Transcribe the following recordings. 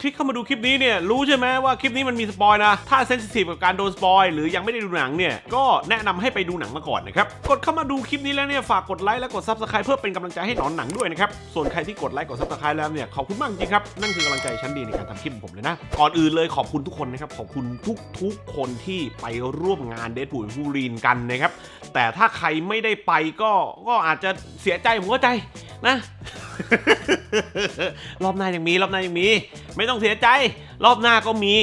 คลิกเข้ามาดูคลิปนี้เนี่ยรู้ใช่ไหมว่าคลิปนี้มันมีสปอยนะ ถ้าเซนซิทีฟกับการโดนสปอยหรือยังไม่ได้ดูหนังเนี่ย ก็แนะนำให้ไปดูหนังมาก่อนนะครับ กดเข้ามาดูคลิปนี้แล้วเนี่ยฝากกดไลค์และกดซับสไครป์เพื่อเป็นกำลังใจให้หนอนหนังด้วยนะครับ ส่วนใครที่กดไลค์กดซับสไครป์แล้วเนี่ยขอบคุณมากจริงครับ นั่นคือกำลังใจชั้นดีในการทำคลิปของผมเลยนะก่อนอื่นเลยขอบคุณทุกคนนะครับขอบคุณทุกทุกคนที่ไปร่วมงานเดทบุ๋ยฟูรีนกันนะครับแต่ถ้าใครไม่ได้ไปก็ก็อาจจะเสียใจผมเใจนะรอบหน้ายังมีรอบหน้ายังมีไมไม่ต้องเสียใจรอบหน้าก็มี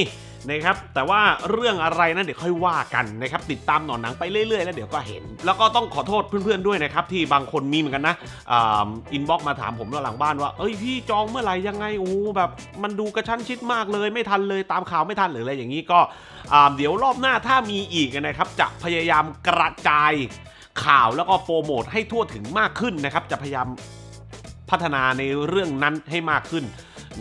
นะครับแต่ว่าเรื่องอะไรนั้นเดี๋ยวค่อยว่ากันนะครับติดตามหนอนหนังไปเรื่อย ๆ แล้วเดี๋ยวก็เห็น แล้วก็ต้องขอโทษเพื่อนๆด้วยนะครับ ที่บางคนมีเหมือนกันนะออินบ็อกมาถามผมหลังบ้านว่า เอ้ยพี่จองเมื่อไหร่ยังไงโอ้แบบมันดูกระชั้นชิดมากเลยไม่ทันเลยตามข่าวไม่ทันหรืออะไรอย่างนี้ก็เดี๋ยวรอบหน้าถ้ามีอีกนะครับจะพยายามกระจายข่าวแล้วก็โปรโมทให้ทั่วถึงมากขึ้นนะครับจะพยายามพัฒนาในเรื่องนั้นให้มากขึ้น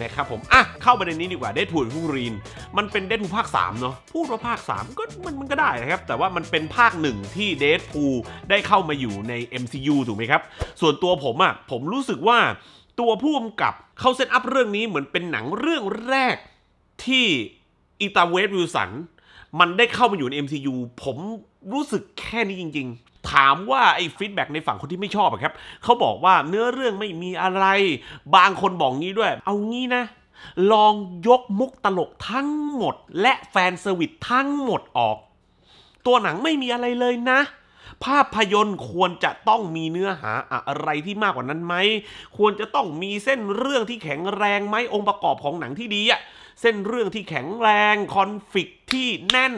นะครับผม อ่ะ เข้าประเด็นนี้ดีกว่าเดทพูลฟุรีน มันเป็นเดทพูภาค 3 เนาะพูดว่าภาค 3 ก็มันมันก็ได้นะครับ แต่ว่ามันเป็นภาคหนึ่งที่เดทพูลได้เข้ามาอยู่ใน MCU ถูกไหมครับ ส่วนตัวผมอะ่ะผมรู้สึกว่าตัวผู้กำกับเขาเซตอัพเรื่องนี้เหมือนเป็นหนังเรื่องแรกที่อิตาเวสวิลสันมันได้เข้ามาอยู่ใน MCU ผมรู้สึกแค่นี้จริงถามว่าไอ้ฟีดแบ็ในฝั่งคนที่ไม่ชอบอะครับ เขาบอกว่าเนื้อเรื่องไม่มีอะไร บางคนบอกงี้ด้วย เอางี้นะ ลองยกมุกตลกทั้งหมดและแฟนเซอร์วิสทั้งหมดออก ตัวหนังไม่มีอะไรเลยนะ ภาพยนตร์ควรจะต้องมีเนื้อหาอะไรที่มากกว่านั้นไหม ควรจะต้องมีเส้นเรื่องที่แข็งแรงไหม องค์ประกอบของหนังที่ดีอะเส้นเรื่องที่แข็งแรงคอนฟ lict ที่แน่น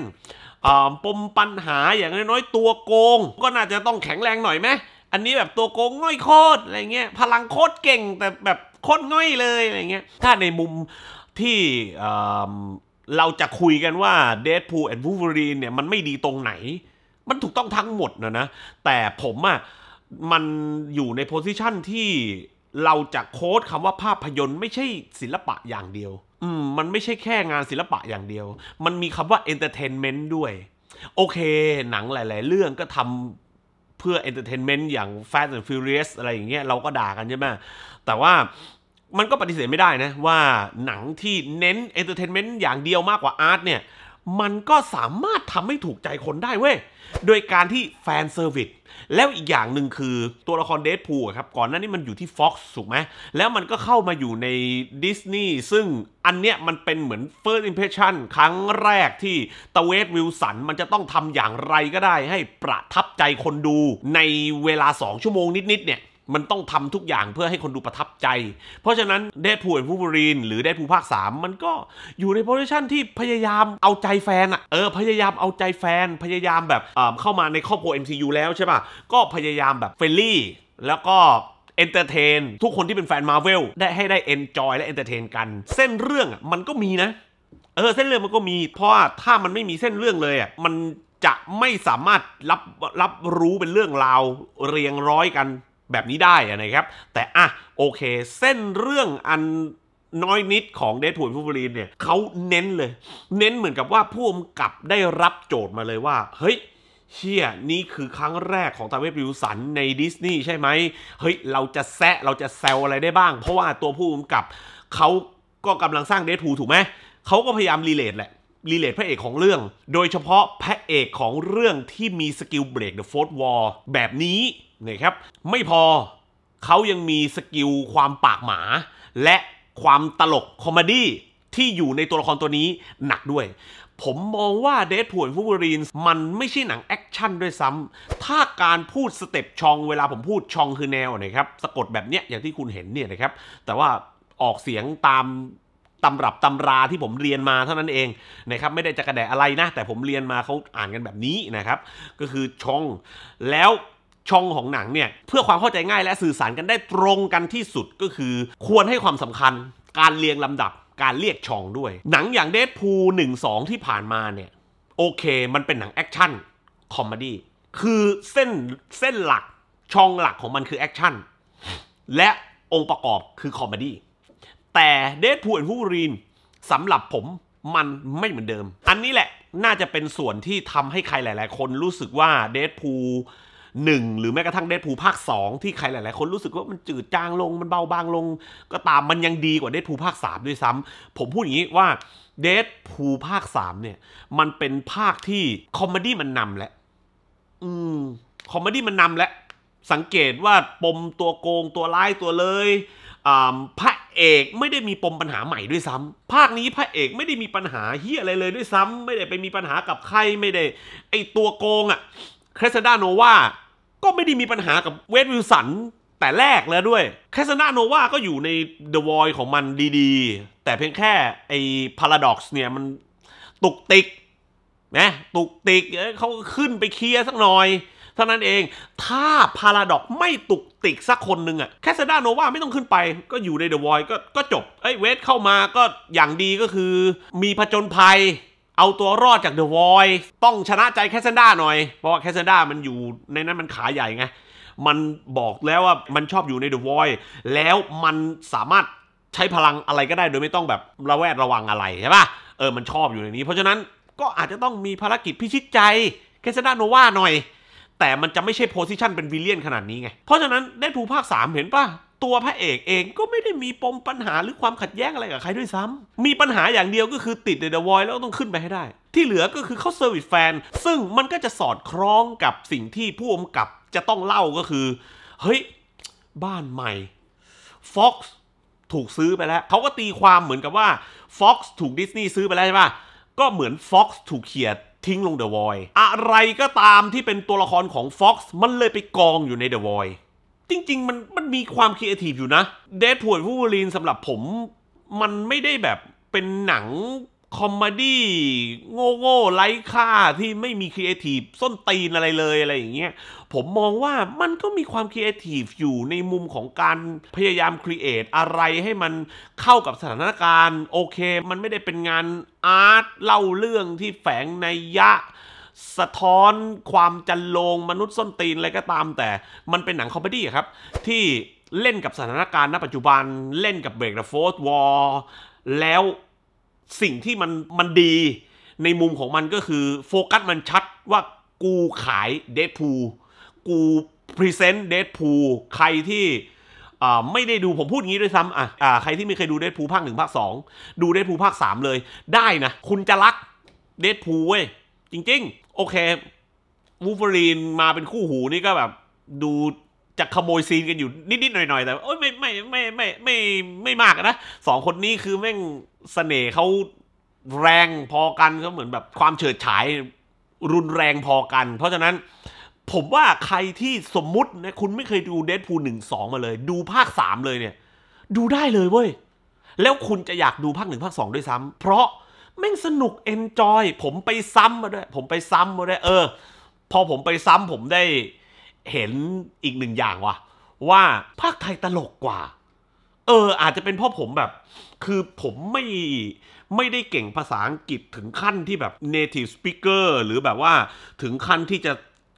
ปมปัญหาอย่างน้อย ๆ ตัวโกงก็น่าจะต้องแข็งแรงหน่อยไหมอันนี้แบบตัวโกงง่อยโคตรอะไรเงี้ยพลังโคตรเก่งแต่แบบโคตรง่อยเลยอะไรเงี้ยถ้าในมุมที่เราจะคุยกันว่าเดดพูแอนด์วูเวอรีนเนี่ยมันไม่ดีตรงไหน มันถูกต้องทั้งหมดนะนะแต่ผมอะ่ะมันอยู่ในโพสิชันที่เราจะโค้ดคำว่าภาพยนตร์ไม่ใช่ศิลปะอย่างเดียวอืมมันไม่ใช่แค่งานศิลปะอย่างเดียว มันมีคำว่าเอนเตอร์เทนเมนต์ด้วย โอเค หนังหลายๆ เรื่องก็ทำเพื่อเอนเตอร์เทนเมนต์อย่าง Fast and Furious อะไรอย่างเงี้ยเราก็ด่ากันใช่ไหมแต่ว่ามันก็ปฏิเสธไม่ได้นะว่าหนังที่เน้นเอนเตอร์เทนเมนต์อย่างเดียวมากกว่าอาร์ตเนี่ยมันก็สามารถทำให้ถูกใจคนได้เว้ย โดยการที่แฟนเซอร์วิส แล้วอีกอย่างหนึ่งคือตัวละครเดซพูลครับ ก่อนหน้านี้มันอยู่ที่ Fox ถูกไหมแล้วมันก็เข้ามาอยู่ในดิสนีย์ซึ่งอันเนี้ยมันเป็นเหมือน First Impression ครั้งแรกที่ตเวสวิลสัน มันจะต้องทำอย่างไรก็ได้ ให้ประทับใจคนดูในเวลา 2 ชั่วโมงนิด ๆ เนี่ยมันต้องทำทุกอย่างเพื่อให้คนดูประทับใจ เพราะฉะนั้นเดดพูลแอนผู้บรีนหรือเดดพูลภาค 3 มันก็อยู่ในโพสิชันที่พยายามเอาใจแฟนอะเออ พยายามเอาใจแฟน พยายามแบบเเข้ามาในครอบครัว MCU แล้วใช่ป่ะก็พยายามแบบเฟรนลี่ แล้วก็เอนเตอร์เทนทุกคนที่เป็นแฟนมาเวลได้ให้ได้เอนจอยและเอนเตอร์เทนกัน เส้นเรื่องมันก็มีนะ เออ เส้นเรื่องมันก็มี เพราะว่าถ้ามันไม่มีเส้นเรื่องเลยอ่ะ มันจะไม่สามารถรับรับรู้เป็นเรื่องราวเรียงร้อยกันแบบนี้ได้นะครับ แต่ อ่ะ โอเค เส้นเรื่องอันน้อยนิดของเดทูนฟูบรีนเนี่ยเขาเน้นเลย เน้นเหมือนกับว่าผู้กำกับได้รับโจทย์มาเลยว่า เฮ้ยเชี่ยนี่คือครั้งแรกของตาเวฟริวสันในดิสนีย์ใช่ไหม เฮ้ย เราจะแซะเราจะแซวอะไรได้บ้าง เพราะว่าตัวผู้กำกับ เขาก็กำลังสร้างเดททูถูกไหมเขาก็พยายามรีเลทแหละรีเลทพระเอกของเรื่อง โดยเฉพาะพระเอกของเรื่องที่มีสกิลเบรกเดอะโฟร์วอลแบบนี้นี่ครับไม่พอเขายังมีสกิลความปากหมา และความตลกคอมเมดี้ที่อยู่ในตัวละครตัวนี้หนักด้วย ผมมองว่าเดทพวนฟูบรีนมันไม่ใช่หนังแอคชั่นด้วยซ้ำถ้าการพูดสเต็ปชองเวลาผมพูดชองคือแนวนะครับสะกดแบบเนี้ยอย่างที่คุณเห็นเนี่ยนะครับแต่ว่าออกเสียงตามตำรับตำราที่ผมเรียนมาเท่านั้นเองนะครับไม่ได้จะกระแดะอะไรนะ แต่ผมเรียนมาเขาอ่านกันแบบนี้นะครับก็คือชองแล้วช่องของหนังเนี่ย เพื่อความเข้าใจง่ายและสื่อสารกันได้ตรงกันที่สุดก็คือควรให้ความสำคัญการเรียงลำดับการเรียกช่องด้วย หนังอย่างเดดพูลหนึ่งสองที่ผ่านมาเนี่ย โอเคมันเป็นหนังแอคชั่นคอมเมดี้คือเส้นเส้นหลัก ช่องหลักของมันคือแอคชั่นและองค์ประกอบคือคอมเมดี้แต่เดดพูและดฮูรีนสำหรับผมมันไม่เหมือนเดิม อันนี้แหละน่าจะเป็นส่วนที่ทำให้ใครหลาย ๆ คนรู้สึกว่าเดดพูล1 หรือแม้กระทั่งเดดพูภาค 2 ที่ใครหลายๆ คนรู้สึกว่ามันจืดจางลงมันเบาบางลง ก็ตามมันยังดีกว่าเดดพูภาค 3 ด้วยซ้ำ ผมพูดอย่างนี้ว่าเดดพูภาค 3 เนี่ย มันเป็นภาคที่คอมเมดี้มันนำแหละ อืมคอมเมดี้มันนำและ สังเกตว่าปมตัวโกงตัวร้ายตัวเลยพระเอกไม่ได้มีปมปัญหาใหม่ด้วยซ้ำ ภาคนี้พระเอกไม่ได้มีปัญหาเฮียอะไรเลยด้วยซ้ำ ไม่ได้ไปมีปัญหากับใครไม่ได้ ไอตัวโกงอะ่ะครสซาโนวาก็ไม่ได้ มีปัญหากับเวทวิลสันแต่แรกแล้วด้วยแคสนาโนวาก็อยู่ในเดอะวอยของมันดีๆ แต่เพียงแค่ ไอ้พาราด็อกซ์เนี่ยมันตุกติกนะตุกติกเขาขึ้นไปเคลียร์สักหน่อย เท่านั้นเองถ้าพาราด็อกไม่ตุกติกสักคนหนึ่งอะแคสนดาโนวาไม่ต้องขึ้นไป ก็อยู่ในเดอะวอยก็จบไอ้เวทเข้ามาก็อย่างดีก็คือมีผจญภัยเอาตัวรอดจากเดอะวอยต้องชนะใจแคสเซนด้าหน่อยเพราะว่าแคสเซนด้ามันอยู่ในนั้นมันขาใหญ่ไง มันบอกแล้วว่ามันชอบอยู่ในเดอะวอยแล้วมันสามารถใช้พลังอะไรก็ได้ โดยไม่ต้องแบบระแวดระวังอะไรใช่ปะเออมันชอบอยู่ในนี้ เพราะฉะนั้นก็อาจจะต้องมีภารกิจพิชิตใจแคสเซนด้าโนวาหน่อย แต่มันจะไม่ใช่โพสิชันเป็นวิลเลียนขนาดนี้ไงเพราะฉะนั้นได้ทูภาค 3 เห็นปะตัวพระเอกเองก็ไม่ได้มีปมปัญหาหรือความขัดแย้งอะไรกับใครด้วยซ้ำ มีปัญหาอย่างเดียวก็คือติดในเดอะวอยแล้วต้องขึ้นไปให้ได้ ที่เหลือก็คือเขาเซอร์วิสแฟน ซึ่งมันก็จะสอดคล้องกับสิ่งที่ผู้กำกับจะต้องเล่าก็คือ เฮ้ย บ้านใหม่ Fox ถูกซื้อไปแล้ว เขาก็ตีความเหมือนกับว่า Fox ถูกดิสนีย์ซื้อไปแล้วใช่ปะก็เหมือน Fox ถูกเขียดทิ้งลงเดอะวอย อะไรก็ตามที่เป็นตัวละครของ Fox มันเลยไปกองอยู่ในเดอะวอยจริงๆมันมันมีความครงสรรค์อยู่นะเดทพวดวูลีนสำหรับผม มันไม่ได้แบบเป็นหนัง คอมเมดี้โง่โง่ไร้ค่าที่ไม่มีครีเอทีฟส้นตีนอะไรเลยอะไรอย่างเงี้ยผมมองว่ามันก็มีความครีเอทีฟอยู่ในมุมของการพยายามครีเอทอะไรให้มันเข้ากับสถานการณ์ โอเค มันไม่ได้เป็นงานอาร์ตเล่าเรื่องที่แฝงในยะสะท้อนความจันลงมนุษย์ส้นตีนอะไรก็ตามแต่มันเป็นหนังคอมเมดี้ครับ ที่เล่นกับสถานการณ์ ณ ปัจจุบันเล่นกับเบรกเดอะโฟร์วอลแล้วสิ่งที่มันมันดีในมุมของมันก็คือโฟกัสมันชัดว่ากูขายเดทพูกูพรีเซนต์เดทพูใครที่ไม่ได้ดูผมพูดงี้ด้วยซ้ำอ่ะอ่าใครที่ไม่เคยดูเดทพูภาคหนึ่งภาคสองดูเดทพูภาคสามเลย ได้นะคุณจะรักเดทพูเว้ยจริงโอเค วูฟอรีนมาเป็นคู่หูนี่ก็แบบ ดูจะขโมยซีนกันอยู่นิดๆหน่อยๆ แต่โอ้ยไม่ไม่ไม่ไม่ไม่ไม่มากนะสองคนนี้คือแม่งเสน่ห์เขาแรงพอกันเขาเหมือนแบบความเฉิดฉายรุนแรงพอกัน เพราะฉะนั้นผมว่าใครที่สมมุตินะ คุณไม่เคยดูเดซพูลหนึ่งสองมาเลย ดูภาคสามเลยเนี่ย ดูได้เลยเว้ย แล้วคุณจะอยากดูภาคหนึ่งภาคสองด้วยซ้ำเพราะแม่งสนุกเอนจอย ผมไปซ้ำมาด้วย ผมไปซ้ำมาด้วย เออ พอผมไปซ้ำผมได้เห็นอีกหนึ่งอย่างว่ะ ว่าภาคไทยตลกกว่า เออ อาจจะเป็นเพราะผมแบบ คือผมไม่ ไม่ได้เก่งภาษาอังกฤษถึงขั้นที่แบบ native speaker หรือแบบว่าถึงขั้นที่จะ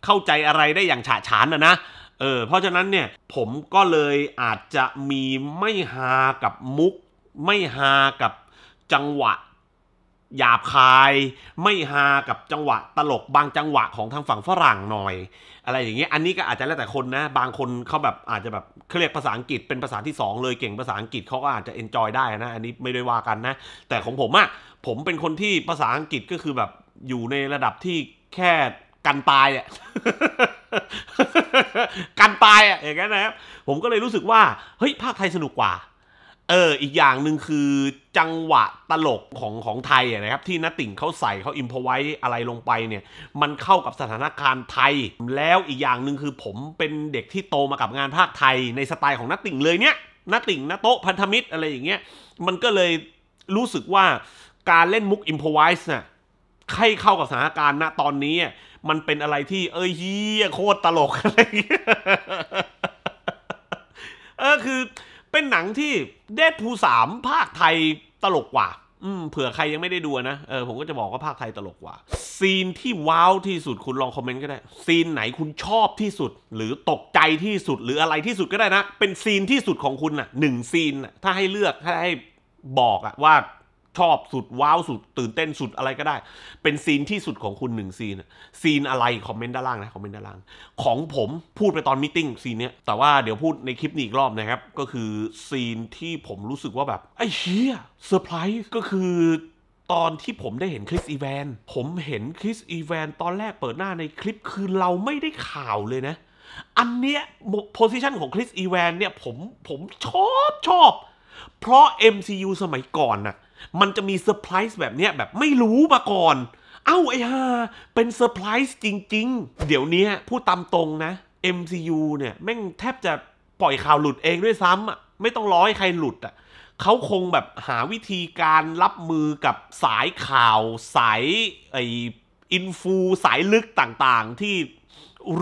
เข้าใจอะไรได้อย่างฉะฉานนะนะ เออ เพราะฉะนั้นเนี่ยผมก็เลยอาจจะมีไม่ฮากับมุก ไม่ฮากับจังหวะหยาบคายไม่ฮากับจังหวะตลกบางจังหวะของทางฝั่งฝรั่งหน่อย อะไรอย่างเงี้ยอันนี้ก็อาจจะแล้วแต่คนนะ บางคนเขาแบบอาจจะแบบเขาเรียกภาษาอังกฤษเป็นภาษาที่ 2 เลยเก่งภาษาอังกฤษเขาก็อาจจะเอนจอยได้นะอันนี้ไม่ได้ว่ากันนะ แต่ของผมอะผมเป็นคนที่ภาษาอังกฤษก็คือแบบอยู่ในระดับที่แค่กันตายอะกันตายอะอย่างนั้นนะครับผมก็เลยรู้สึกว่าเฮ้ยภาคไทยสนุกกว่าเออ อีกอย่างหนึ่งคือจังหวะตลกของของไทยนะครับที่นติ่งเขาใส่เขาอิมพอไว้อะไรลงไปเนี่ย มันเข้ากับสถานการณ์ไทย แล้วอีกอย่างหนึ่งคือผมเป็นเด็กที่โตมากับงานภาคไทย ในสไตล์ของนติ่งเลยเนี่ยนติ่งนโต๊ะพันธมิตรอะไรอย่างเงี้ยมันก็เลยรู้สึกว่าการเล่นมุกอิมพอไวส์น่ะใครเข้ากับสถานการณ์ณตอนนี้ มันเป็นอะไรที่ เอ้ยเฮียโคตรตลกอะไรเออคือเป็นหนังที่เดดพูสามภาคไทยตลกกว่า อืม เผื่อใครยังไม่ได้ดูนะเออ ผมก็จะบอกว่าภาคไทยตลกกว่า ซีนที่ว้าวที่สุดคุณลองคอมเมนต์ก็ได้ ซีนไหนคุณชอบที่สุด หรือตกใจที่สุด หรืออะไรที่สุดก็ได้นะ เป็นซีนที่สุดของคุณอนะ่ะหนึ่งซีนนะถ้าให้เลือกถ้าให้บอกอะว่าชอบสุดว้าวสุดตื่นเต้นสุดอะไรก็ได้เป็นซีนที่สุดของคุณหนึ่งซีนซีนอะไรคอมเมนต์ด้านล่างนะคอมเมนต์ด้านล่างของผมพูดไปตอนมิ팅ซีนเนี้ยแต่ว่าเดี๋ยวพูดในคลิปนี้อีกรอบนะครับก็คือซีนที่ผมรู้สึกว่าแบบไอ้เชี่ยเซอร์ไพรส์ก็คือตอนที่ผมได้เห็นคริสอีแวนผมเห็นคริสอีแวนตอนแรกเปิดหน้าในคลิปคือเราไม่ได้ข่าวเลยนะอันเนี้ยโพสิชันของคริสอีแวนเนี่ยผมผมชอบชอบเพราะ MCU สมัยก่อนนะ่ะมันจะมีเซอร์ไพรส์แบบเนี้ยแบบไม่รู้มาก่อน เอ้าไอ้ฮ่าเป็นเซอร์ไพรส์จริงๆ เดี๋ยวนี้พูดตามตรงนะ MCU เนี่ยแม่งแทบจะปล่อยข่าวหลุดเองด้วยซ้ำอ่ะไม่ต้องรอให้ใครหลุดอ่ะเขาคงแบบหาวิธีการรับมือกับสายข่าวสาย ไออินฟูสายลึกต่างๆ ที่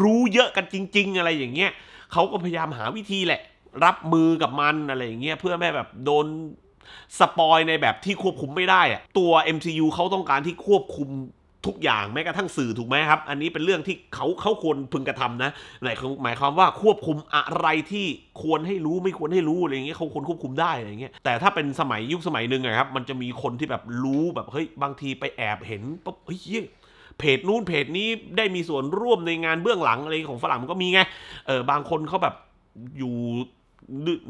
รู้เยอะกันจริง ๆ อะไรอย่างเงี้ยเขาก็พยายามหาวิธีแหละ รับมือกับมันอะไรอย่างเงี้ยเพื่อแม่แบบโดนสปอยในแบบที่ควบคุมไม่ได้อะตัว MCU เขาต้องการที่ควบคุมทุกอย่างแม้กระทั่งสื่อถูกไหมครับ อันนี้เป็นเรื่องที่เขาเขาควรพึงกระทำนะหหมายความว่าควบคุมอะไรที่ควรให้รู้ไม่ควรให้รู้อะไรอย่างเงี้ยเขาควรควบคุมได้อะไรอย่างเงี้ยแต่ถ้าเป็นสมัยยุคสมัยหนึ่งนะครับ มันจะมีคนที่แบบรู้แบบเฮ้ยบางทีไปแอบเห็นปุ๊บเฮ้ยเพจนู้นเพจนี้ได้มีส่วนร่วมในงานเบื้องหลังอะไรของฝรั่งมันก็มีไงเออบางคนเขาแบบอยู่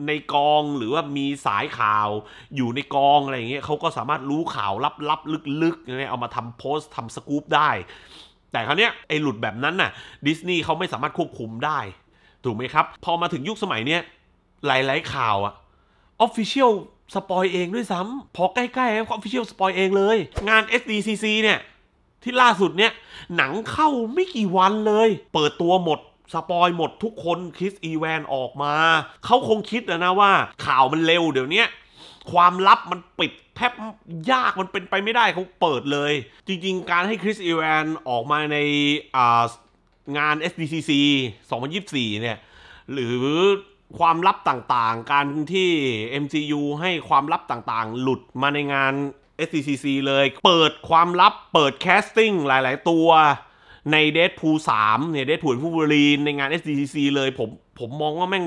ในกองหรือว่ามีสายข่าว อยู่ในกองอะไรอย่างเงี้ยเขาก็สามารถรู้ข่าวลับๆลึกๆ เนี่ยเอามาทำโพสต์ทำสกู๊ปได้ แต่คราวเนี้ยไอ้หลุดแบบนั้นน่ะดิสนีย์เขาไม่สามารถควบคุมได้ถูกไหมครับ พอมาถึงยุคสมัยเนี้ยหลายๆข่าวอะออฟฟิเชียลสปอยเองด้วยซ้ำพอใกล้ๆออฟฟิเชียลสปอยเองเลยงาน SDCC เนี่ยที่ล่าสุดเนี่ยหนังเข้าไม่กี่วันเลย เปิดตัวหมดสปอยหมดทุกคนคริสอีแวนออกมาเขาคงคิดนะว่าข่าวมันเร็วเดี๋ยวนี้ความลับมันปิดแทบยากมันเป็นไปไม่ได้ เขาเปิดเลย จริงๆ การให้คริสอีแวนออกมาในงาน SDCC 2024 เนี่ย หรือความลับต่างๆ การที่ MCU ให้ความลับต่างๆ หลุดมาในงาน SDCC เลย เปิดความลับเปิดแคสติ้งหลาย ๆ ตัวในเดทพูสามเนี่ยเดทพูลผู้บรีในงาน SDCC เลย ผมผมมองว่าแม่ง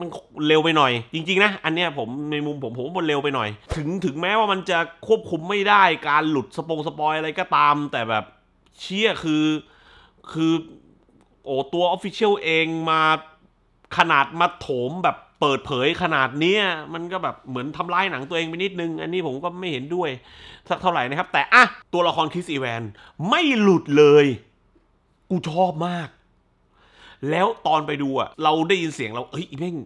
มันเร็วไปหน่อย จริงๆนะอันเนี้ยผมในมุมผมผมว่ามันเร็วไปหน่อย ถึงถึงแม้ว่ามันจะควบคุมไม่ได้การหลุดสปงสปอยอะไรก็ตาม แต่แบบเชี่ยคือคือโอ้ตัวออฟฟิเชียลเองมาขนาดมาโถมแบบเปิดเผยขนาดนี้มันก็แบบเหมือนทำลายหนังตัวเองไปนิดนึง อันนี้ผมก็ไม่เห็นด้วยสักเท่าไหร่นะครับ แต่อะตัวละครคริสอีแวนไม่หลุดเลยกูชอบมาก แล้วตอนไปดูอ่ะ เราได้ยินเสียงเราเอ้ยอีแม่ง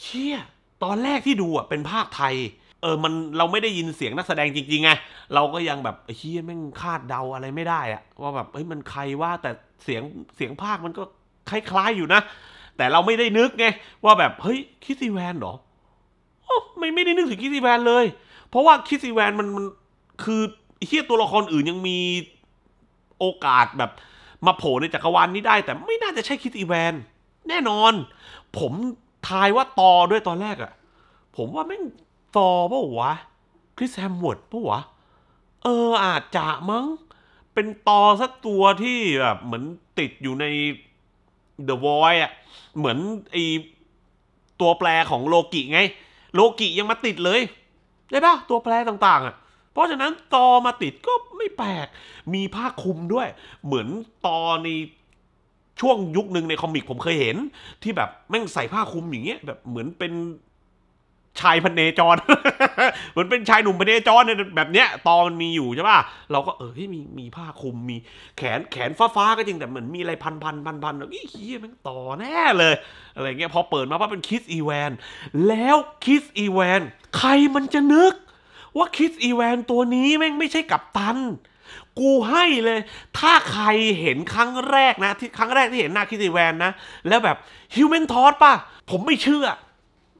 เชี่ยตอนแรกที่ดูอ่ะเป็นภาคไทย เออมันเราไม่ได้ยินเสียงนักแสดงจริงๆไง เราก็ยังแบบเฮียแม่งคาดเดาอะไรไม่ได้อะว่าแบบเฮ้ยมันใครว่า แต่เสียงเสียงภาคมันก็คล้ายๆอยู่นะ แต่เราไม่ได้นึกไงว่าแบบเฮ้ยคิสซี่แวนเหรอไม่ไม่ได้นึกถึงคิสซี่แวนเลย เพราะว่าคิสซี่แวนมันมันคือเฮียตัวละครอื่นยังมีโอกาสแบบมาโผล่ในจักรวาลนี้ได้ แต่ไม่น่าจะใช่คิดอีแวนแน่นอน ผมทายว่าตอด้วยตอนแรกอะผมว่าแม่งตอปะวะคริสแฮมวอร์ดปะวะเอออาจจะมั้ง เป็นตอสักตัวที่แบบเหมือนติดอยู่ในเดอะวอยอะเหมือนไอตัวแปรของโลกิไง โลกิยังมาติดเลย ได้ปะตัวแปรต่างๆอะเพราะฉะนั้นตอมาติดก็ไม่แปลก มีผ้าคลุมด้วย เหมือนตอในช่วงยุคหนึ่งในคอมิกผมเคยเห็น ที่แบบแม่งใส่ผ้าคลุมอย่างเงี้ยแบบเหมือนเป็นชายพันเนจร เหมือนเป็นชายหนุ่มพันเนจรเนี่ยแบบเนี้ยตอมันมีอยู่ใช่ป่ะเราก็เออมีมีผ้าคลุมมี แขนแขนฟ้าฟ้าก็จริงแต่เหมือนมีอะไร พันพันพันพันแบบอี้เฮียมันต่อแน่ เลย อะไรเงี้ยพอเปิดมาั๊าเป็นคิสอีแวน แล้วคิสอีแวนใครมันจะนึกว่าคิสอีแวนตัวนี้แม่งไม่ใช่กับตัน กูให้เลย ถ้าใครเห็นครั้งแรกนะที่ครั้งแรกที่เห็นหน้าคิสอีแวนนะ แล้วแบบฮิวแมนทอสป่ะ ผมไม่เชื่อ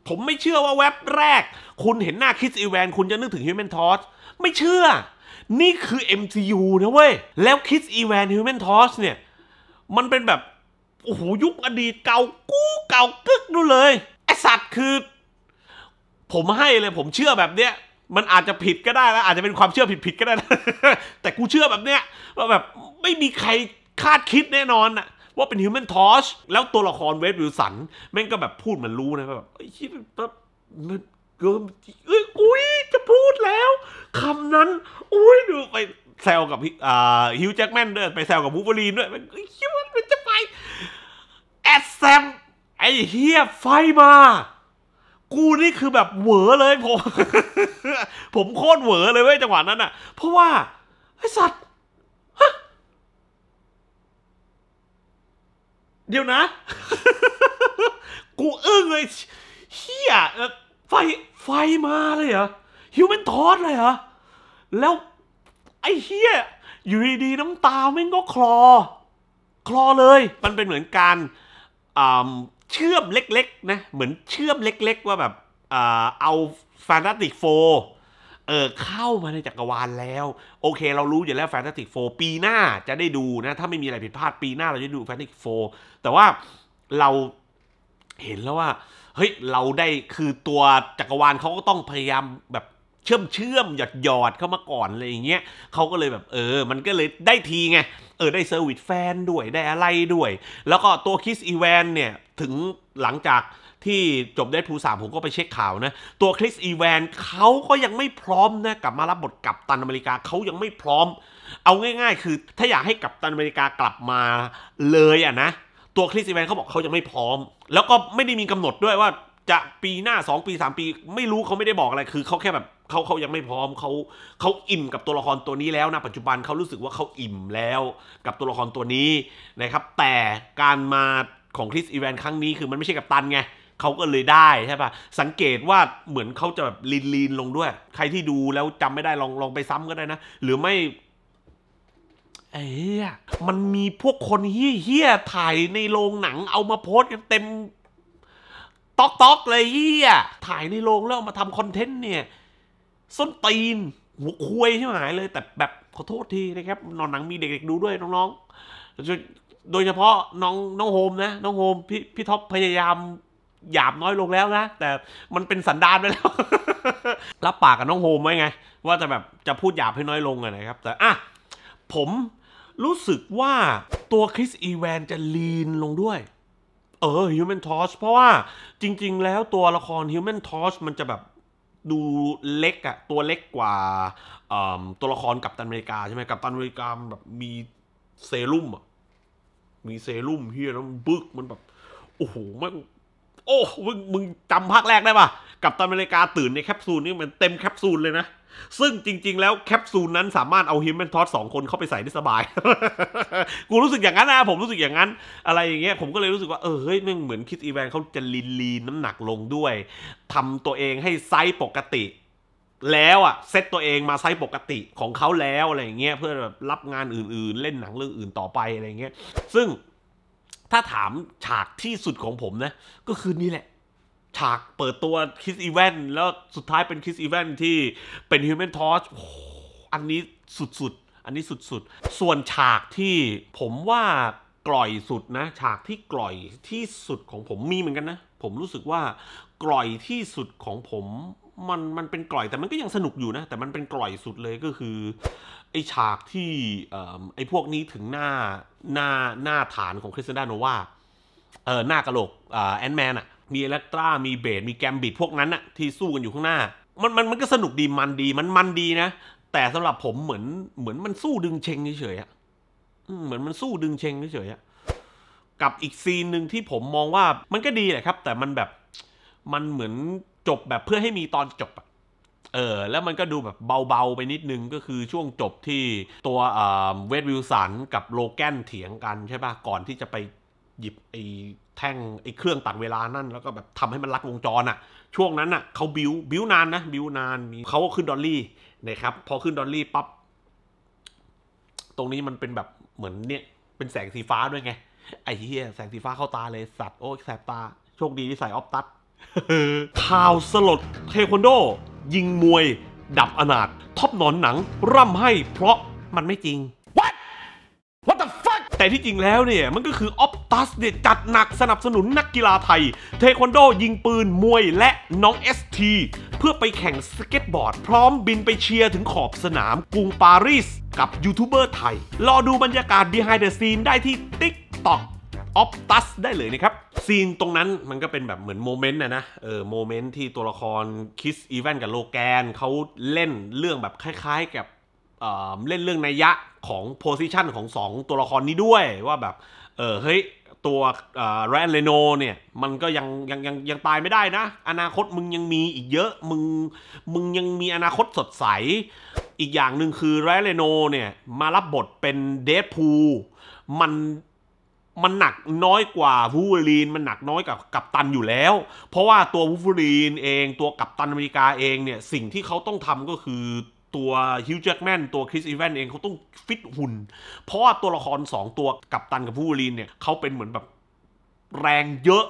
ผมไม่เชื่อว่าเว็บแรก คุณเห็นหน้าคิสอีแวนคุณจะนึกถึงฮิวแมนทอสไม่เชื่อ นี่คือ MCU นะเว้ย แล้วคิสอีแวนฮิวแมนทอสเนี่ย มันเป็นแบบโอ้โหยุคอดีตเก่ากู้เก่า กึกนูนเลยไอสัตว์คือ ผมให้เลยผมเชื่อแบบเนี้ยมันอาจจะผิดก็ได้แล้วอาจจะเป็นความเชื่อผิดๆก็ได้ แต่กูเชื่อแบบเนี้ยว่าแบบไม่มีใครคาดคิดแน่นอนอะว่าเป็นฮิวแมนทอชแล้วตัวละครเวสวิลสันแม่งก็แบบพูดมันรู้นะแบบไอ้ชิบแบบมันเกิเอ้ยอุ้ยจะพูดแล้วคำนั้นอุ้ยดูไปแซวกับฮิวแจ็คแมนด้วย ไปแซวกับบูเบอรีนด้วยมันชิบมันจะไป แอดแซม ไอ้เฮียไฟมากูนี่คือแบบเหวอเลยผมผมโคตรเหวอเลยเว้ยจังหวะนั้นอ่ะเพราะว่า ไอสัตว์ เดี๋ยวนะ กูอึ้งเลยเฮียไฟไฟมาเลยเหรอฮิวแมนทอสเลยเหรอแล้วไอ้เฮียอยู่ดีๆ น้ำตาแม่งก็คลอ คลอเลย มันเป็นเหมือนการเชื่อมเล็ก ๆ นะเหมือนเชื่อมเล็ก ๆ ว่าแบบเอาแฟนตาติกโฟเออเข้ามาในจักรวาลแล้ว โอเค เรารู้อยู่แล้วแฟนตาติกโฟปีหน้าจะได้ดูนะ ถ้าไม่มีอะไรผิดพลาดปีหน้าเราจะดูแฟนตาติกโฟแต่ว่าเราเห็นแล้วว่า เฮ้ย เราได้คือตัวจักรวาลเขาก็ต้องพยายามแบบเชื่อมเชื่อมหยอดหยอดเข้ามาก่อนอะไรอย่างเงี้ยเขาก็เลยแบบเออ มันก็เลยได้ทีไง เออ ได้เซอร์วิสแฟนด้วยได้อะไรด้วย แล้วก็ตัวคิสอีแวนเนี่ย ถึงหลังจากที่จบได้ทูสามผมก็ไปเช็คข่าวนะ ตัวคริสอีแวนเขาก็ยังไม่พร้อมนะ กลับมารับบทกับตันอเมริกาเขายังไม่พร้อมเอาง่าย ๆ คือถ้าอยากให้กับตันอเมริกากลับมาเลยอ่ะนะ ตัวคริสอีแวนเขาบอกเขายังไม่พร้อม แล้วก็ไม่ได้มีกำหนดด้วยว่าจะปีหน้า 2 ปี 3 ปี ไม่รู้เขาไม่ได้บอกอะไรคือเขาแค่แบบเขาเขายังไม่พร้อมเขาเขาอิ่มกับตัวละครตัวนี้แล้วนะ ปัจจุบันเขารู้สึกว่าเขาอิ่มแล้วกับตัวละครตัวนี้นะครับ แต่การมาของคริสอีแวนครั้งนี้คือมันไม่ใช่กับตันไงเขาก็เลยได้ใช่ปะสังเกตว่าเหมือนเขาจะแบบลีนลีนลงด้วย ใครที่ดูแล้วจำไม่ได้ลองลองไปซ้ำก็ได้นะ หรือไม่เอ้ยมันมีพวกคนเฮี้ยถ่ายในโรงหนัง เอามาโพสกันเต็มต๊อกๆเลยเฮี้ยถ่ายในโรงแล้วมาทำคอนเทนต์เนี่ยส้นตีนหัวคุยใช่ไหมเลย แต่แบบขอโทษทีนะครับ นอนหนังมีเด็ก ๆ ดูด้วยน้องๆ โดยเฉพาะน้องน้องโฮมนะ น้องโฮมพี่พี่ท็อปพยายาม หยาบน้อยลงแล้วนะ แต่มันเป็นสันดานไปแล้ว รับปากกับน้องโฮมไว้ไง ว่าจะแบบจะพูดหยาบให้น้อยลงนะครับ แต่ อ่ะ ผมรู้สึกว่าตัวคริสอีแวนจะลีนลงด้วย เออฮิวแมนทอชเพราะว่าจริงๆแล้วตัวละครฮิวแมนทอชมันจะแบบดูเล็กอะตัวเล็กกว่าตัวละครกับตันอเมริกาใช่ไหมกับตันอเมริกาแบบมีเซรุ่มอะมีเซรุ่มเฮียแล้วมันบึกมันแบบโอ้โหมันโอ้มึงมึงจำภาคแรกได้ปะกับตอนอเมริกาตื่นในแคปซูลนี่มันเต็มแคปซูลเลยนะ ซึ่งจริง ๆ แล้วแคปซูลนั้นสามารถเอาฮิมเมนทอสสองคนเข้าไปใส่ได้สบาย กูรู้สึกอย่างนั้นนะผมรู้สึกอย่างนั้น อะไรอย่างเงี้ยผมก็เลยรู้สึกว่าเออเฮ้ยมันเหมือนคิดอีแวนเขาจะลีนลีนน้ำหนักลงด้วย ทำตัวเองให้ไซส์ปกติ แล้วอะเซตตัวเองมาไซส์ปกติของเขาแล้วอะไรอย่างเงี้ยเพื่อแบบรับงานอื่น ๆ เล่นหนังเรื่องอื่นต่อไปอะไรอย่างเงี้ยซึ่งถ้าถามฉากที่สุดของผมนะ ก็คือนี่แหละ ฉากเปิดตัวคิสอีเวนแล้วสุดท้ายเป็นคิสอีเวนที่เป็นฮิวแมนทอชอันนี้สุดๆอันนี้สุดๆ ส่วนฉากที่ผมว่ากล่อยสุดนะ ฉากที่กล่อยที่สุดของผมมีเหมือนกันนะ ผมรู้สึกว่ากล่อยที่สุดของผมมันมันเป็นกล่อยแต่มันก็ยังสนุกอยู่นะ แต่มันเป็นกล่อยสุดเลยก็คือไอฉากที่ไอพวกนี้ถึงหน้าหน้าหน้าฐานของคริสตินดาโนวาเออหน้ากะโหลกแอนแมนอ่ะ มีเอเล็กตรามีเบดมีแกมบิดพวกนั้นอ่ะที่สู้กันอยู่ข้างหน้ามันมันมันก็สนุกดีมันดีมันมันดีนะ แต่สำหรับผมเหมือนเหมือนมันสู้ดึงเชงเฉยๆอ่ะเหมือนมันสู้ดึงเชงเฉยๆอ่ะกับอีกซีนหนึ่งที่ผมมองว่ามันก็ดีแหละครับ แต่มันแบบมันเหมือนจบแบบเพื่อให้มีตอนจบ เออ แล้วมันก็ดูแบบเบาๆไปนิดนึงก็คือช่วงจบที่ตัวเวทวิลสันกับโลแกนเถียงกันใช่ป่ะก่อนที่จะไปหยิบไอ้แท่งไอ้เครื่องตัดเวลานั่นแล้วก็แบบทำให้มันลัดวงจรอะะช่วงนั้นอะเขาบิวบิวนานนะบิวนานมีเขาก็ขึ้นดอลลี่นะครับ พอขึ้นดอลลี่ปับ๊บตรงนี้มันเป็นแบบเหมือนเนี่ย เป็นแสงสีฟ้าด้วยไงไอ้เหี้ยแสงสีฟ้าเข้าตาเลยสัตว์โอ้แสบตาโชคดีที่ใส่ออฟตัสข่าวสลดเทควันโดยิงมวย ดับอนาถท็อปหนอนหนัง ร่ำให้เพราะมันไม่จริง What What the fuck แต่ที่จริงแล้วเนี่ย มันก็คือออฟตัสเนี่ย จัดหนักสนับสนุนนักกีฬาไทย เทควันโดยิงปืนมวยและน้อง ST เพื่อไปแข่งสเก็ตบอร์ด พร้อมบินไปเชียร์ถึงขอบสนามกรุงปารีสกับยูทูบเบอร์ไทยรอดูบรรยากาศ behind the scene ได้ที่ติ๊กต็อกออฟตัส ได้เลยนะครับ ซีนตรงนั้นมันก็เป็นแบบเหมือนโมเมนต์นะนะเออโมเมนต์ที่ตัวละครคิสอีแวนกับโลแกนเขาเล่นเรื่องแบบคล้ายๆกับเเล่นเรื่องนัยยะของโพซิชันของ 2 ตัวละครนี้ด้วยว่าแบบ เออเฮ้ยตัวแรนเลโนเนี่ย มันก็ยังยังยังยังตายไม่ได้นะ อนาคตมึงยังมีอีกเยอะมึงมึงยังมีอนาคตสดใสอีกอย่างหนึ่งคือแรนเลโนเนี่ยมารับบทเป็นเดดพูมันมันหนักน้อยกว่าวูฟวลีนมันหนักน้อยกับกัปตันอยู่แล้ว เพราะว่าตัววูฟวลีนเองตัวกัปตันอเมริกาเองเนี่ยสิ่งที่เขาต้องทำก็คือตัวฮิวจ์แจ็กแมนตัวคริสอีแวนเองเขาต้องฟิตหุ่นเพราะว่าตัวละคร2ตัวกัปตันกับผู้วลีนเนี่ยเขาเป็นเหมือนแบบแรงเยอะ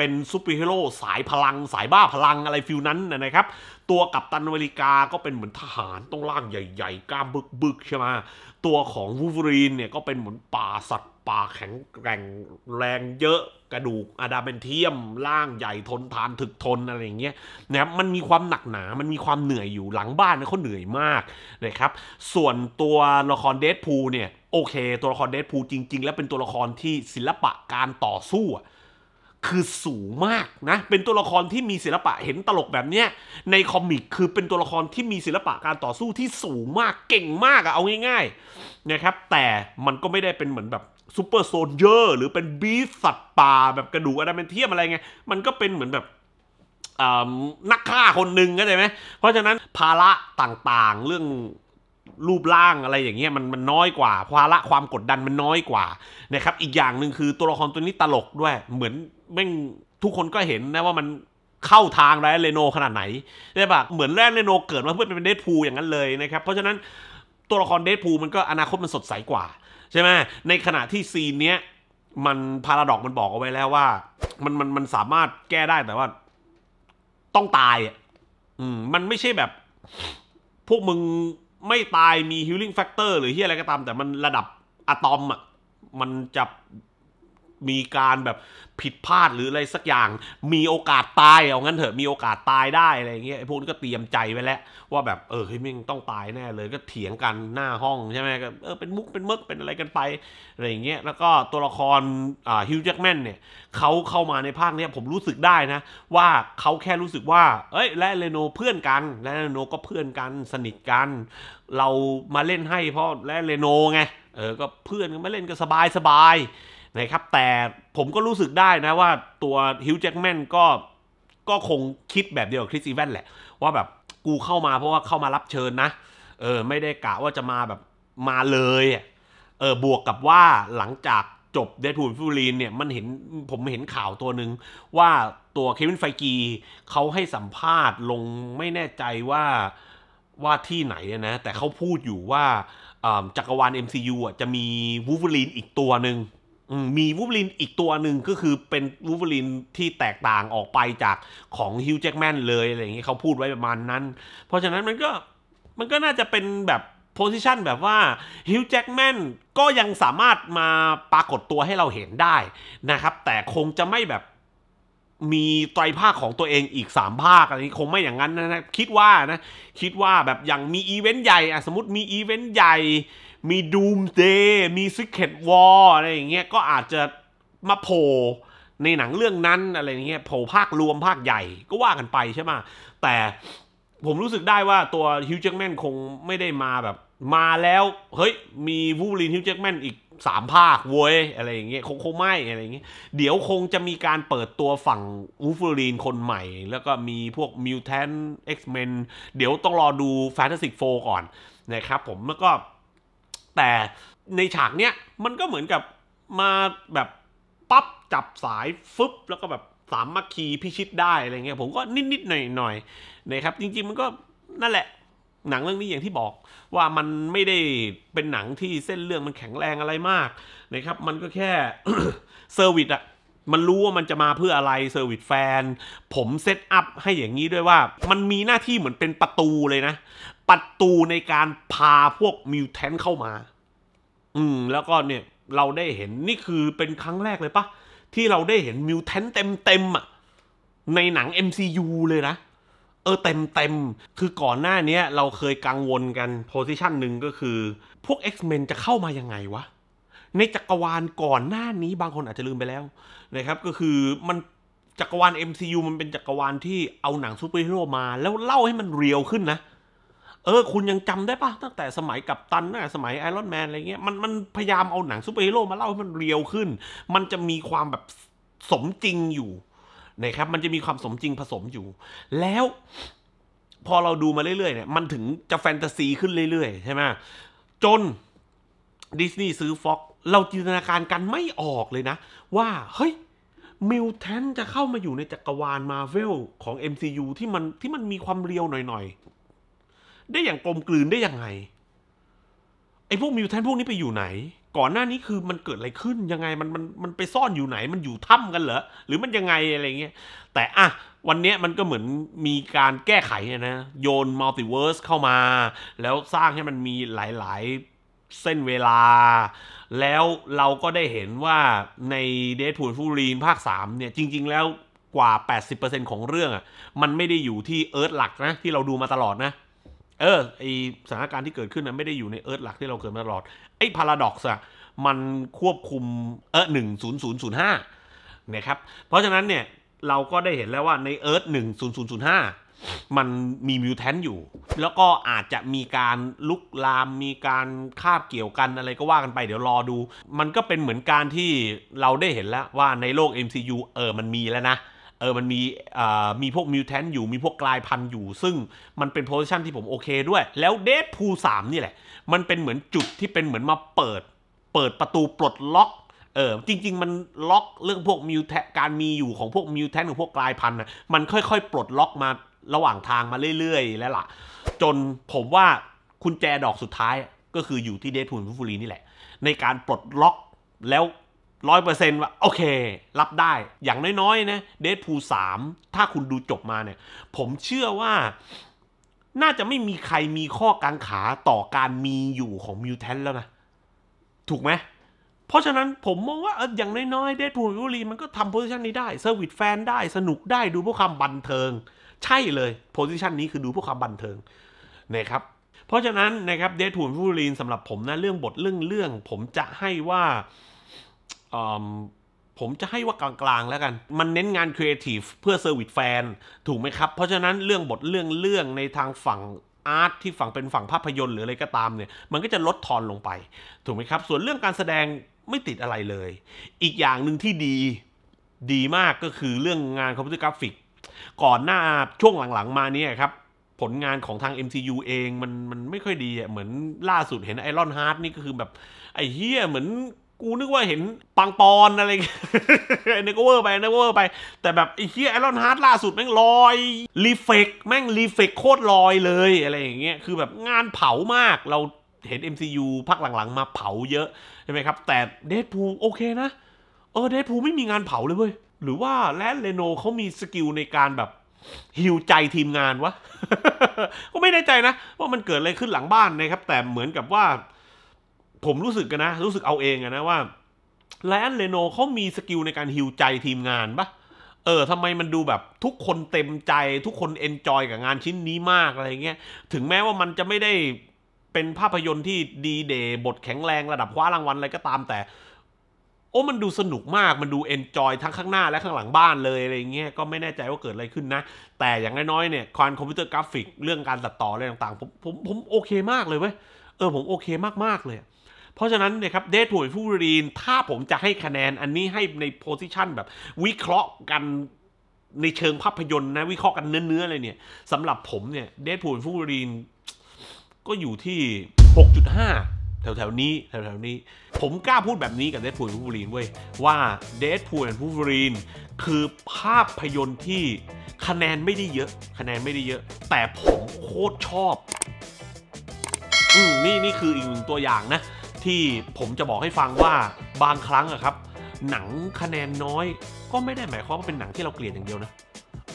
เป็นซูเปอร์ฮีโร่สายพลังสายบ้าพลังอะไรฟิลนั้นนะครับตัวกัปตันอเมริกาก็เป็นเหมือนทหารต้องร่างใหญ่ ๆกล้ามบึกๆ ใช่ไหมตัวของวูฟวรีนเนี่ยก็เป็นเหมือนป่าสัตว์ป่าแข็งแกร่งแรงเยอะกระดูกอะดามเมนเทียมร่างใหญ่ทนทานถึกทนอะไรอย่างเงี้ยนะมันมีความหนักหนามันมีความเหนื่อยอยู่หลังบ้านเนี่ยเขาเหนื่อยมากนะครับส่วนตัวละครเดดพูลเนี่ยโอเคตัวละครเดดพูลจริงๆ แล้วเป็นตัวละครที่ศิลปะการต่อสู้คือสูงมากนะเป็นตัวละครที่มีศิลปะเห็นตลกแบบเนี้ยในคอมิกคือเป็นตัวละครที่มีศิลปะการต่อสู้ที่สูงมากเก่งมากอะเอาง่ายๆนะครับแต่มันก็ไม่ได้เป็นเหมือนแบบซูเปอร์โซลเยอร์หรือเป็นบีสัตว์ป่าแบบกระดูกอะไรเป็นเทียมอะไรไงมันก็เป็นเหมือนแบบนักฆ่าคนหนึ่งก็ได้ไหมเพราะฉะนั้นภาระต่างๆ เรื่องรูปร่างอะไรอย่างเงี้ยมันมันน้อยกว่าภาระความกดดันมันน้อยกว่า นะครับ อีกอย่างหนึ่งคือตัวละครตัวนี้ตลกด้วย เหมือนแม่งทุกคนก็เห็นนะว่ามันเข้าทางแรนเลโนขนาดไหนได้ปะเหมือนแรนเลโนเกิดมาเพื่อเป็นเดทพูอย่างนั้นเลยนะครับ เพราะฉะนั้นตัวละครเดทพูมันก็อนาคตมันสดใสกว่า ใช่ไหมในขณะที่ซีนเนี้ย มันพาราดอกมันบอกเอาไว้แล้วว่า มันมันมันสามารถแก้ได้แต่ว่าต้องตายอ่ะอืมมันไม่ใช่แบบ พวกมึงไม่ตายมีฮิลลิ่งแฟกเตอร์หรือที่อะไรก็ตามแต่มันระดับอะตอมอ่ะมันจะมีการแบบผิดพลาดหรืออะไรสักอย่างมีโอกาสตายเอางั้นเถอะมีโอกาสตายได้อะไรเงี้ยไอ้พวกนี้ก็เตรียมใจไว้แล้วว่าแบบเออเฮ้ยมึงต้องตายแน่เลยก็เถียงกันหน้าห้องใช่ไหมก็เออเป็นมุกเป็นมึกเป็นอะไรกันไปอะไรเงี้ยแล้วก็ตัวละครอ่าฮิวจ์แจ็กแมนเนี่ยเขาเข้ามาในภาคเนี้ยผมรู้สึกได้นะ ว่าเขาแค่รู้สึกว่า เอ้ย และเรโนเพื่อนกันและเรโนก็เพื่อนกันสนิทกันเรามาเล่นให้ เพราะและเรโนไงเออ ก็เพื่อนกมาเล่นก็สบายสบายนะครับแต่ผมก็รู้สึกได้นะว่าตัวฮิวจ์แจ็กแมนก็ก็คงคิดแบบเดียวกับคริสอีแวนแหละ ว่าแบบกูเข้ามาเพราะว่าเข้ามารับเชิญนะ เออไม่ได้กะว่าจะมาแบบมาเลยเออบวกกับว่าหลังจากจบเดดพูลฟูลีนเนี่ยมันเห็นผมเห็นข่าวตัวหนึ่งว่าตัวเควินไฟกีเขาให้สัมภาษณ์ลงไม่แน่ใจว่าว่าที่ไหนนะ แต่เขาพูดอยู่ว่าจักรวาล MCU อ่ะจะมีวูฟูลรีนอีกตัวหนึ่งมีวูฟลินอีกตัวหนึ่งก็คือเป็นวูฟลินที่แตกต่างออกไปจากของฮิวจ์แจ็กแมนเลยอะไรอย่างนี้เขาพูดไว้ประมาณนั้น เพราะฉะนั้นมันก็มันก็น่าจะเป็นแบบโพสิชันแบบว่าฮิวจ์แจ็กแมนก็ยังสามารถมาปรากฏตัวให้เราเห็นได้นะครับ แต่คงจะไม่แบบมีไตรภาคของตัวเองอีก 3 ภาคอะไรนี้คงไม่อย่างนั้นนะ คิดว่านะ คิดว่าแบบอย่างมีอีเวนต์ใหญ่อะสมมติมีอีเวนต์ใหญ่มีดูมเดย์มีซิกเก็ตวอลอะไรอย่างเงี้ยก็อาจจะมาโผล่ในหนังเรื่องนั้นอะไรเงี้ยโผล่ภาครวมภาคใหญ่ก็ว่ากันไปใช่ไหมแต่ผมรู้สึกได้ว่าตัวฮิวจ์แจ็กแมนคงไม่ได้มาแบบมาแล้ว เฮ้ย มีวูลินฮิวจ์แจ็กแมนอีกสามภาคเว้ยอะไรอย่างเงี้ยคงคงไม่ อะไรอย่างเงี้ยเดี๋ยวคงจะมีการเปิดตัวฝั่งวูฟูวรีนคนใหม่ แล้วก็มีพวกมิวแทนเอ็กซ์เมนเดี๋ยวต้องรอดูแฟนตาซีโฟก่อนนะครับผมแล้วก็แต่ในฉากเนี้ยมันก็เหมือนกับมาแบบปั๊บจับสายฟึบแล้วก็แบบสามมัคคีพิชิตได้อะไรเงี้ย ผมก็นิดๆหน่อยๆนะครับจริงๆมันก็นั่นแหละหนังเรื่องนี้อย่างที่บอกว่ามันไม่ได้เป็นหนังที่เส้นเรื่องมันแข็งแรงอะไรมากนะครับมันก็แค่เซอร์วิสอะมันรู้ว่ามันจะมาเพื่ออะไรเซอร์วิสแฟนผมเซตอัพให้อย่างนี้ด้วยว่า มันมีหน้าที่เหมือนเป็นประตูเลยนะ ประตูในการพาพวกมิวแทนเข้ามา อืม แล้วก็เนี่ยเราได้เห็นนี่คือเป็นครั้งแรกเลยปะที่เราได้เห็นมิวแทนเต็มเต็มอ่ะในหนัง MCU เลยนะเออเต็มเต็มคือก่อนหน้านี้เราเคยกังวลกันโพสิชันหนึ่งก็คือ พวก X-Men จะเข้ามายังไงวะในจักรวาลก่อนหน้านี้บางคนอาจจะลืมไปแล้วนะครับก็คือมันจักรวาล MCU มันเป็นจักรวาลที่เอาหนังซูเปอร์ฮีโร่มา แล้วเล่าให้มันเรียวขึ้นนะเออคุณยังจำได้ปะตั้งแต่สมัยกับตันนะสมัยไอรอนแมนอะไรเงี้ย มันมันพยายามเอาหนังซูเปอร์ฮีโร่มา เล่าให้มันเรียวขึ้น มันจะมีความแบบสมจริงอยู่นะครับมันจะมีความสมจริงผสมอยู่ แล้ว พอเราดูมาเรื่อยๆเนี่ยมันถึงจะแฟนตาซีขึ้นเรื่อยๆใช่ไหมจนดิสนีย์ซื้อฟ็อกเราจินตนาการกันไม่ออกเลยนะ ว่า เฮ้ยมิวแทนจะเข้ามาอยู่ในจักรวาลมาเวลของ MCU ที่มันที่มันมีความเรียวหน่อยๆ ได้อย่างกลมกลืนได้ยังไงไอ้พวกมิวแทนพวกนี้ไปอยู่ไหน ก่อนหน้านี้คือมันเกิดอะไรขึ้นยังไง มันมันมันไปซ่อนอยู่ไหน มันอยู่ถ้ำกันเหรอ หรือมันยังไงอะไรเงี้ยแต่อะวันนี้มันก็เหมือนมีการแก้ไขนะ โยนมัลติเวิร์สเข้ามา แล้วสร้างให้มันมีหลาย ๆเส้นเวลาแล้วเราก็ได้เห็นว่าในเดทพูลฟูรีนภาค3 เนี่ยจริงๆแล้วกว่า 80%ของเรื่องอ่ะมันไม่ได้อยู่ที่เอิร์ธหลักนะที่เราดูมาตลอดนะ เออไอสถานการณ์ที่เกิดขึ้นนะไม่ได้อยู่ในเอิร์ธหลักที่เราเกิดมาตลอดไอ้พาราดอกซ์อ่ะมันควบคุมเออหนึ่งศูนย์ศูนย์ศูนย์ห้านะครับเพราะฉะนั้นเนี่ยเราก็ได้เห็นแล้วว่าในเอิร์ธหนึ่งศูนย์ศูนย์ศูนย์ห้ามันมีมิวแทนอยู่ แล้วก็อาจจะมีการลุกลามมีการคาบเกี่ยวกันอะไรก็ว่ากันไปเดี๋ยวรอดู มันก็เป็นเหมือนการที่เราได้เห็นแล้วว่าในโลก MCU เออมันมีแล้วนะเออมันมีอ่มีพวกมิวแทนอยู่มีพวกกลายพันธุ์อยู่ ซึ่งมันเป็นโพสชั่นที่ผมโอเคด้วย แล้วเดทพูสามนี่แหละ มันเป็นเหมือนจุดที่เป็นเหมือนมาเปิด เปิดประตูปลดล็อกเออจริง ๆ มันล็อกเรื่องพวกมิวแทนการมีอยู่ของพวกมิวแทนของพวกกลายพันธุ์นะมันค่อย ๆ ปลดล็อกมาระหว่างทางมาเรื่อยๆ แล้วล่ะ จนผมว่าคุณแจดอกสุดท้ายก็คืออยู่ที่เดทพูลฟูลีนี่แหละ ในการปลดล็อกแล้วร้อยเปอร์เซนต์ว่า โอเค รับได้อย่างน้อยๆนะเดทพูสามถ้าคุณดูจบมาเนี่ย ผมเชื่อว่า น่าจะไม่มีใครมีข้อกังขาต่อการมีอยู่ของมิวแทนแล้วนะ ถูกไหม เพราะฉะนั้นผมมองว่าอย่างน้อยๆเดทพูลฟูลีมันก็ทำโพสิชันนี้ได้เซอร์วิสแฟนได้สนุกได้ดูพวกคำบันเทิงใช่เลยโพสิชันนี้คือดูพวกความบันเทิงนะครับ เพราะฉะนั้นนะครับเดทูนฟูรีนสำหรับผมนะ เรื่องบทเรื่องเรื่อง ผมจะให้ว่าผมจะให้ว่ากลางๆแล้วกัน มันเน้นงานครีเอทีฟเพื่อเซอร์วิสแฟนถูกไหมครับ เพราะฉะนั้นเรื่องบทเรื่องเรื่องในทางฝั่งอาร์ตที่ฝั่งเป็นฝั่งภาพยนตร์หรืออะไรก็ตามเนี่ยมันก็จะลดทอนลงไปถูกไหมครับส่วนเรื่องการแสดงไม่ติดอะไรเลย อีกอย่างหนึ่งที่ดีดีมากก็คือเรื่องงานคอมพิวเตอร์กราฟิกก่อนหน้าช่วงหลังๆมาเนี่ยครับ ผลงานของทาง MCU เองมันมันไม่ค่อยดีอ่ะเหมือนล่าสุดเห็นไอรอนฮาร์ดนี่ก็คือแบบไอเฮียเหมือนกูนึกว่าเห็นปังปอนอะไรเงี้ยนกเวอร์ไปเนกเวอร์ไปแต่แบบ ไอ้เฮียไอรอนฮาร์ดล่าสุดแม่งลอยรีเฟกแม่งรีเฟกโคตรลอยเลย อะไรอย่างเงี้ยคือแบบงานเผามาก เราเห็น MCU พักหลังๆ มาเผาเยอะใช่ไหมครับ แต่เดดพูโอเคนะเออเดดพูไม่มีงานเผาเลยเว้ยหรือว่าแลนเลโนเขามีสกิลในการแบบฮิวใจทีมงานวะก็ไม่แน่ใจนะว่ามันเกิดอะไรขึ้นหลังบ้านนะครับ แต่เหมือนกับว่า ผมรู้สึกกันนะ รู้สึกเอาเองนะว่า แลนเลโนเขามีสกิลในการฮิวใจทีมงานปะเออทำไมมันดูแบบทุกคนเต็มใจทุกคนเอนจอยกับงานชิ้นนี้มากอะไรเงี้ยถึงแม้ว่ามันจะไม่ได้เป็นภาพยนตร์ที่ดีเดบทแข็งแรงระดับคว้ารางวัลอะไรก็ตามแต่โอ้มันดูสนุกมากมันดูเอนจอยทั้งข้างหน้าและข้างหลังบ้านเลย อะไรเงี้ยก็ไม่แน่ใจว่าเกิดอะไรขึ้นนะ แต่อย่างน้อยๆเนี่ยคอนคอมพิวเตอร์กราฟิกเรื่องการตัดต่ออะไรต่างๆ ผมผมผมโอเคมากเลยเว้ยเออ ผมโอเคมากๆเลย เพราะฉะนั้นเนี่ยครับเดทหวยฟูรีน ถ้าผมจะให้คะแนนอันนี้ให้ในโพสิชันแบบวิเคราะห์กันในเชิงภาพยนตร์นะวิเคราะห์กันเนื้อๆเลยเนี่ยสำหรับผมเนี่ยเดทหวยฟูรีนก็อยู่ที่ 6.5แถวๆนี้แถวๆนี้ ผมกล้าพูดแบบนี้กับเดซพูลผู้บเวรีนเว้ยว่าเดซพูลผู้บูิเวรีนคือภาพยนตร์ที่คะแนนไม่ได้เยอะ คะแนนไม่ได้เยอะ แต่ผมโคตรชอบอืมนี่นี่คืออีกหนึ่งตัวอย่างนะ ที่ผมจะบอกให้ฟังว่าบางครั้งอะครับหนังคะแนนน้อยก็ไม่ได้หมายความว่าเป็นหนังที่เราเกลียดอย่างเดียวนะ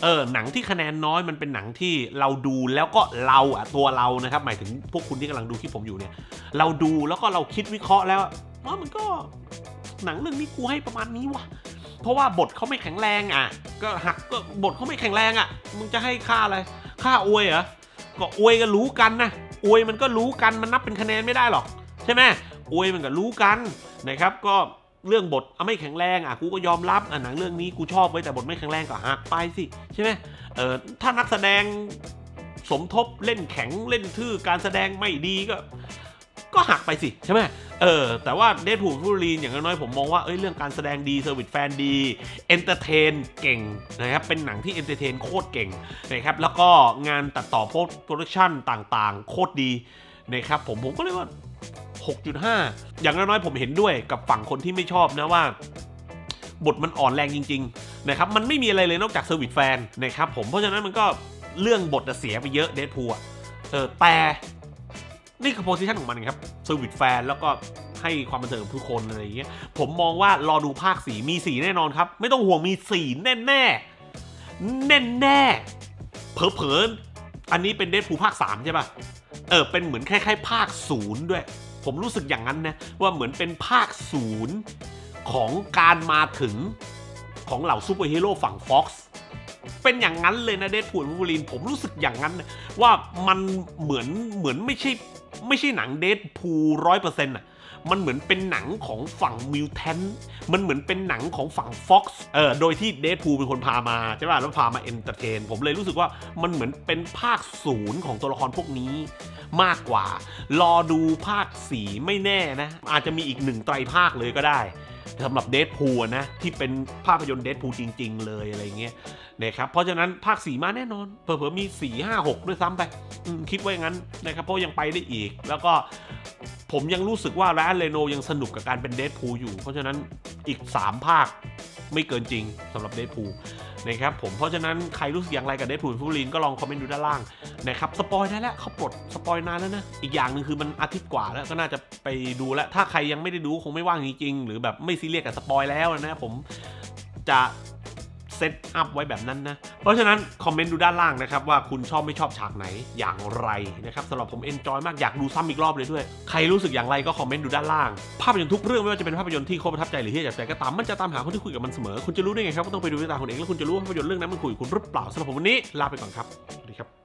เออหนังที่คะแนนน้อยมันเป็นหนังที่เราดูแล้วก็เราอะตัวเรานะครับ หมายถึงพวกคุณที่กำลังดูคลิปผมอยู่เนี่ย เราดูแล้วก็เราคิดวิเคราะห์แล้วว่ามันก็ หนังเรื่องนี้กูให้ประมาณนี้วะเพราะว่าบทเขาไม่แข็งแรงอ่ะ ก็หักก็บทเขาไม่แข็งแรง อ่ะมึงจะให้ค่าอะไรค่าอวยเหรอก็อวยก็รู้กันนะอวยมันก็รู้กันมันนับเป็นคะแนนไม่ได้หรอก ใช่ไหมอวยมันก็รู้กันนะครับก็เรื่องบทไม่แข็งแรง อ่ะ กูก็ยอมรับอ่ะหนังเรื่องนี้กูชอบไว้แต่บทไม่แข็งแรงก็หักไปสิ ใช่ไหมเออถ้านักแสดงสมทบเล่นแข็งเล่นทื่อการแสดงไม่ดีก็ ก็หักไปสิ ใช่ไหมเออแต่ว่าเดทผูฟูรีนอย่างน้อยผมมองว่าเอ้ยเรื่องการแสดงดีเซอร์วิสแฟนดีเอนเตอร์เทนเก่ง นะครับ เป็นหนังที่เอนเตอร์เทนโคตรเก่งนะครับแล้วก็งานตัดต่อโพสโปรดักชั่นต่างๆโคตรดีนะครับผมผมก็เลยว่า6.5 อย่างน้อยๆผมเห็นด้วยกับฝั่งคนที่ไม่ชอบนะว่า บทมันอ่อนแรงจริงๆ นะครับ มันไม่มีอะไรเลยนอกจากเซอร์วิสแฟนนะครับ ผมเพราะฉะนั้นมันก็เรื่องบทเสียไปเยอะเดทพูอ่ะเออแต่นี่คือโพสิชันของมันครับเซอร์วิสแฟนแล้วก็ให้ความบันเทิงกับทุกคนอะไรอย่างเงี้ยผมมองว่า รอดูภาคสี มีสีแน่นอนครับ ไม่ต้องห่วงมีสีแน่แน่แน่แน่เผลอๆอันนี้เป็นเดทพูภาค3ใช่ป่ะเออเป็นเหมือนคล้ายๆภาคศูนย์ด้วยผมรู้สึกอย่างนั้นนะว่าเหมือนเป็นภาคศูนย์ของการมาถึงของเหล่าซูเปอร์ฮีโร่ฝั่ง Fox เป็นอย่างนั้นเลยนะเดดพูลวูลีนผมรู้สึกอย่างนั้นว่ามันเหมือนเหมือนไม่ใช่ ไม่ใช่หนังเดดพูร้อยเปอร์เซ็นต์อ่ะมันเหมือนเป็นหนังของฝั่งมิวแทนมันเหมือนเป็นหนังของฝั่ง Fox เออโดยที่เดดพูเป็นคนพามาใช่ป่ะ แล้วพามาเอนเตอร์เทน ผมเลยรู้สึกว่ามันเหมือนเป็นภาคศูนย์ของตัวละครพวกนี้ มากกว่า รอดูภาคสีไม่แน่นะ อาจจะมีอีกหนึ่งไตรภาคเลยก็ได้สำหรับเดดพูนะ ที่เป็นภาพยนตร์เดดพูจริงๆเลยอะไรเงี้ยนะครับ เพราะฉะนั้นภาคสีมาแน่นอน เผื่อๆมี4 5 6ด้วยซ้ำไปคิดว่าอย่างนั้นนะครับเพราะยังไปได้อีก แล้วก็ผมยังรู้สึกว่าแร้นเรโนยังสนุกกับการเป็นเดทพูอยู่ เพราะฉะนั้นอีก 3 ภาคไม่เกินจริงสำหรับเดทพูนะครับผมเพราะฉะนั้นใครรู้สึกอย่างไรกับเดทพูฟูลินก็ลองคอมเมนต์ดูด้านล่างนะครับสปอยได้แล้วเขาปลดสปอยนานแล้วนะ อีกอย่างหนึ่งคือมันอาทิตย์กว่าแล้วก็น่าจะไปดูแล้ว ถ้าใครยังไม่ได้ดูคงไม่ว่างจริงหรือแบบไม่ซีเรียสกับสปอยแล้วนะผมจะเซตอัพไว้แบบนั้นนะ เพราะฉะนั้นคอมเมนต์ดูด้านล่างนะครับ ว่าคุณชอบไม่ชอบฉากไหนอย่างไรนะครับสำหรับผมเอนจอยมาก อยากดูซ้ำอีกรอบเลยด้วย ใครรู้สึกอย่างไร ก็คอมเมนต์ดูด้านล่าง ภาพยนตร์ทุกเรื่อง ไม่ว่าจะเป็นภาพยนตร์ที่ โคตรประทับใจ หรือที่อยากใจก็ตาม มันจะตามหาคนที่คุยกับมันเสมอ คุณจะรู้ได้ไงครับก็ต้องไปดูด้วยตาคุณเองแล้วคุณจะรู้ว่าภาพยนตร์เรื่องนั้นมันคุยคุณหรือเปล่าสำหรับผมวันนี้ลาไปก่อนครับ สวัสดีครับ